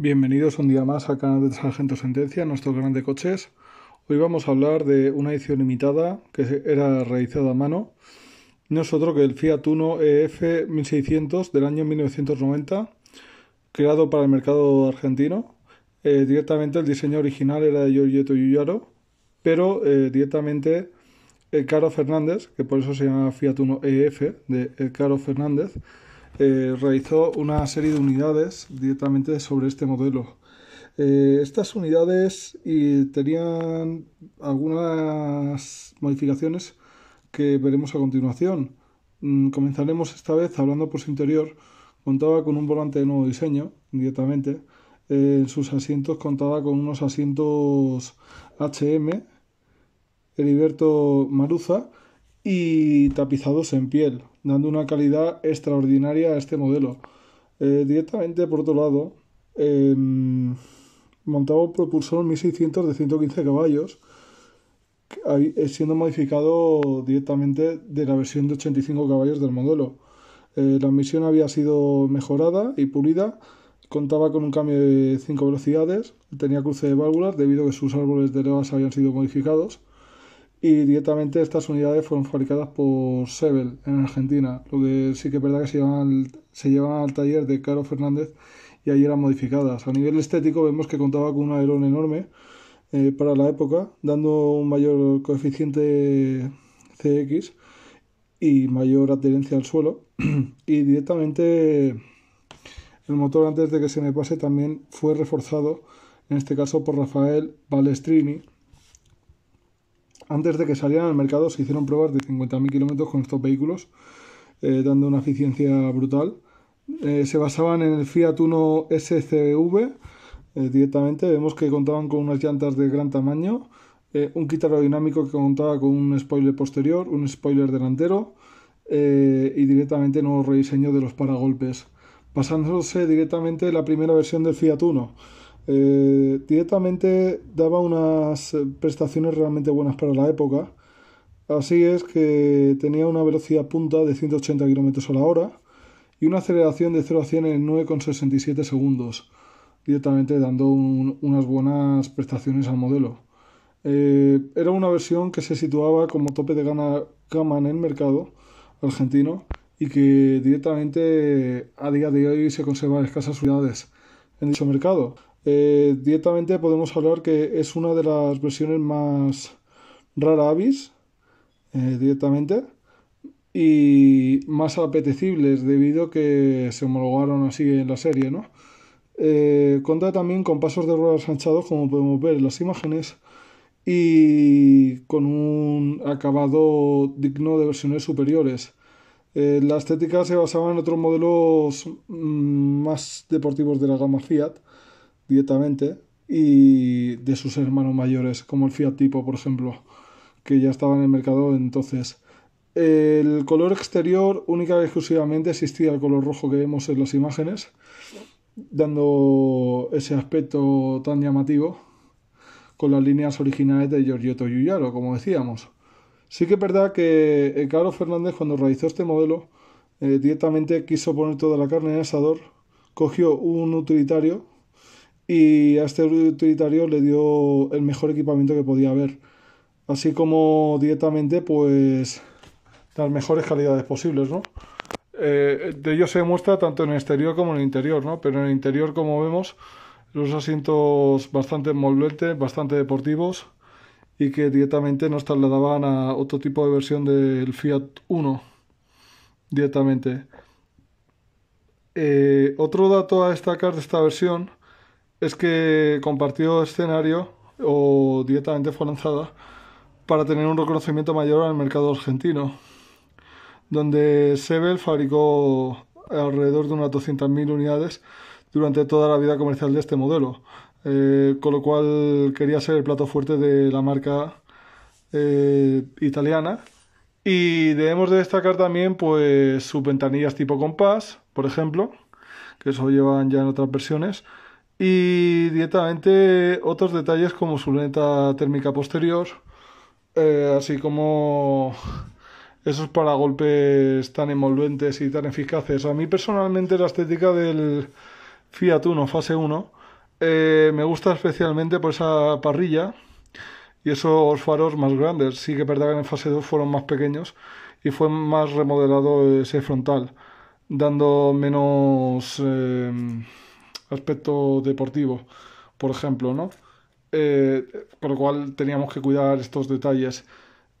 Bienvenidos un día más al canal de Sargento Sentencia, nuestro canal de coches. Hoy vamos a hablar de una edición limitada que era realizada a mano. No es otro que el Fiat Uno EF 1600 del año 1990, creado para el mercado argentino. Eh, directamente el diseño original era de Giorgetto Yuyaro, pero eh, directamente el Caro Fernández, que por eso se llama Fiat Uno EF de Caro Fernández, eh, realizó una serie de unidades directamente sobre este modelo. Eh, estas unidades tenían algunas modificaciones que veremos a continuación. Mm, comenzaremos esta vez hablando por su interior. Contaba con un volante de nuevo diseño directamente. Eh, en sus asientos contaba con unos asientos HM, Heriberto Maruza, y tapizados en piel, dando una calidad extraordinaria a este modelo. Eh, directamente por otro lado, em, montaba un propulsor 1600 de 115 caballos, eh, siendo modificado directamente de la versión de 85 caballos del modelo. Eh, la misión había sido mejorada y pulida, contaba con un cambio de 5 velocidades, tenía cruce de válvulas debido a que sus árboles de levas habían sido modificados y directamente estas unidades fueron fabricadas por Sebel en Argentina, lo que sí que es verdad que se llevan al, se llevan al taller de Caro Fernández y ahí eran modificadas. A nivel estético vemos que contaba con un aerón enorme eh, para la época, dando un mayor coeficiente CX y mayor adherencia al suelo y directamente el motor antes de que se me pase también fue reforzado en este caso por Rafael Balestrini antes de que salieran al mercado se hicieron pruebas de 50.000 kilómetros con estos vehículos, eh, dando una eficiencia brutal. Eh, se basaban en el Fiat Uno SCV eh, directamente. Vemos que contaban con unas llantas de gran tamaño, un kit aerodinámico que contaba con un spoiler posterior, un spoiler delantero y directamente nuevo rediseño de los paragolpes, basándose directamente en la primera versión del Fiat Uno. Eh, directamente daba unas prestaciones realmente buenas para la época. Así es que tenía una velocidad punta de 180 km a la hora y una aceleración de 0 a 100 en 9,67 segundos, directamente dando unas buenas prestaciones al modelo. Eh, era una versión que se situaba como tope de gama en el mercado argentino y que directamente a día de hoy se conservan escasas unidades en dicho mercado. Eh, directamente podemos hablar que es una de las versiones más rara avis, eh, directamente, y más apetecibles debido a que se homologaron así en la serie, ¿no? Eh, conta también con pasos de ruedas anchados, como podemos ver en las imágenes, y con un acabado digno de versiones superiores. la estética se basaba en otros modelos mm, más deportivos de la gama Fiat, directamente y de sus hermanos mayores, como el Fiat Tipo, por ejemplo, que ya estaba en el mercado entonces. El color exterior única y exclusivamente existía el color rojo que vemos en las imágenes, dando ese aspecto tan llamativo con las líneas originales de Giorgetto Yuyaro, como decíamos. Sí que es verdad que eh, Carlos Fernández, cuando realizó este modelo, eh, directamente quiso poner toda la carne en el asador, cogió un utilitario y a este utilitario le dio el mejor equipamiento que podía haber, así como directamente pues las mejores calidades posibles, ¿no? Eh, de ello se muestra tanto en el exterior como en el interior, ¿no? Pero en el interior, como vemos, los asientos bastante envolventes, bastante deportivos y que directamente nos trasladaban a otro tipo de versión del Fiat 1 directamente. Eh, otro dato a destacar de esta versión es que compartió escenario o directamente fue lanzada para tener un reconocimiento mayor al mercado argentino, donde Sebel fabricó alrededor de unas 200.000 unidades durante toda la vida comercial de este modelo, eh, con lo cual quería ser el plato fuerte de la marca eh, italiana. Y debemos destacar también pues sus ventanillas tipo compás, por ejemplo, que eso llevan ya en otras versiones, y directamente otros detalles como su luneta térmica posterior, eh, así como esos paragolpes tan envolventes y tan eficaces. A mí personalmente la estética del Fiat Uno Fase 1 eh, me gusta especialmente por esa parrilla y esos faros más grandes. Sí que verdad que en fase 2 fueron más pequeños y fue más remodelado ese frontal, dando menos... Eh, aspecto deportivo por ejemplo, ¿no? Eh, lo cual teníamos que cuidar estos detalles.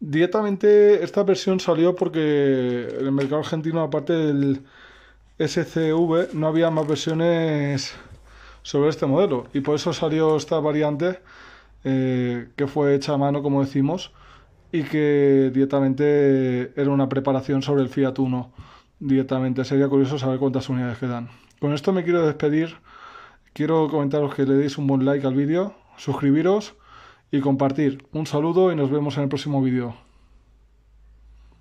Directamente esta versión salió porque en el mercado argentino, aparte del SCV, no había más versiones sobre este modelo y por eso salió esta variante eh, que fue hecha a mano, como decimos, y que directamente era una preparación sobre el Fiat Uno. Directamente sería curioso saber cuántas unidades quedan. Con esto me quiero despedir. Quiero comentaros que le deis un buen like al vídeo, suscribiros y compartir. Un saludo y nos vemos en el próximo vídeo.